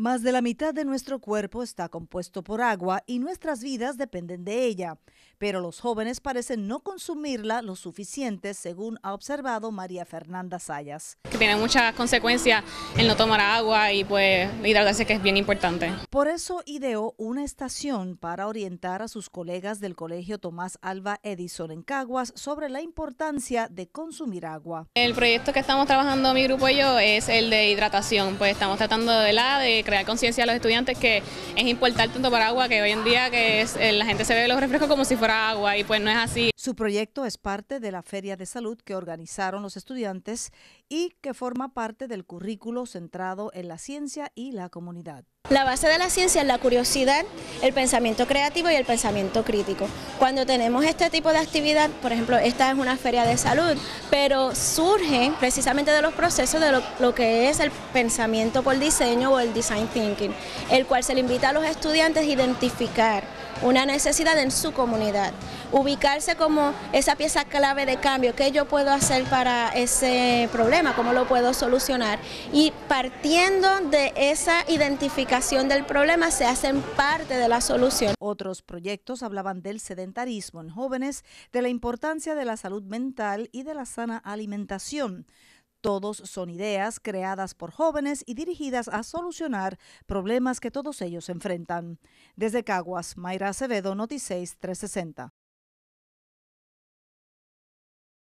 Más de la mitad de nuestro cuerpo está compuesto por agua y nuestras vidas dependen de ella, pero los jóvenes parecen no consumirla lo suficiente, según ha observado María Fernanda Sayas. Que tiene muchas consecuencias el no tomar agua y pues hidratarse que es bien importante. Por eso ideó una estación para orientar a sus colegas del Colegio Tomás Alba Edison en Caguas sobre la importancia de consumir agua. El proyecto que estamos trabajando mi grupo y yo es el de hidratación, pues estamos tratando de la de crear conciencia a los estudiantes que es importante, tanto para agua que hoy en día que eh, la gente se ve los refrescos como si fuera agua y pues no es así. Su proyecto es parte de la feria de salud que organizaron los estudiantes y que forma parte del currículo centrado en la ciencia y la comunidad. La base de la ciencia es la curiosidad, el pensamiento creativo y el pensamiento crítico. Cuando tenemos este tipo de actividad, por ejemplo, esta es una feria de salud, pero surge precisamente de los procesos de lo, lo que es el pensamiento por diseño o el design Thinking, el cual se le invita a los estudiantes a identificar una necesidad en su comunidad, ubicarse como esa pieza clave de cambio, qué yo puedo hacer para ese problema, cómo lo puedo solucionar y partiendo de esa identificación del problema se hacen parte de la solución. Otros proyectos hablaban del sedentarismo en jóvenes, de la importancia de la salud mental y de la sana alimentación. Todos son ideas creadas por jóvenes y dirigidas a solucionar problemas que todos ellos enfrentan. Desde Caguas, Mayra Acevedo, Noticias 360.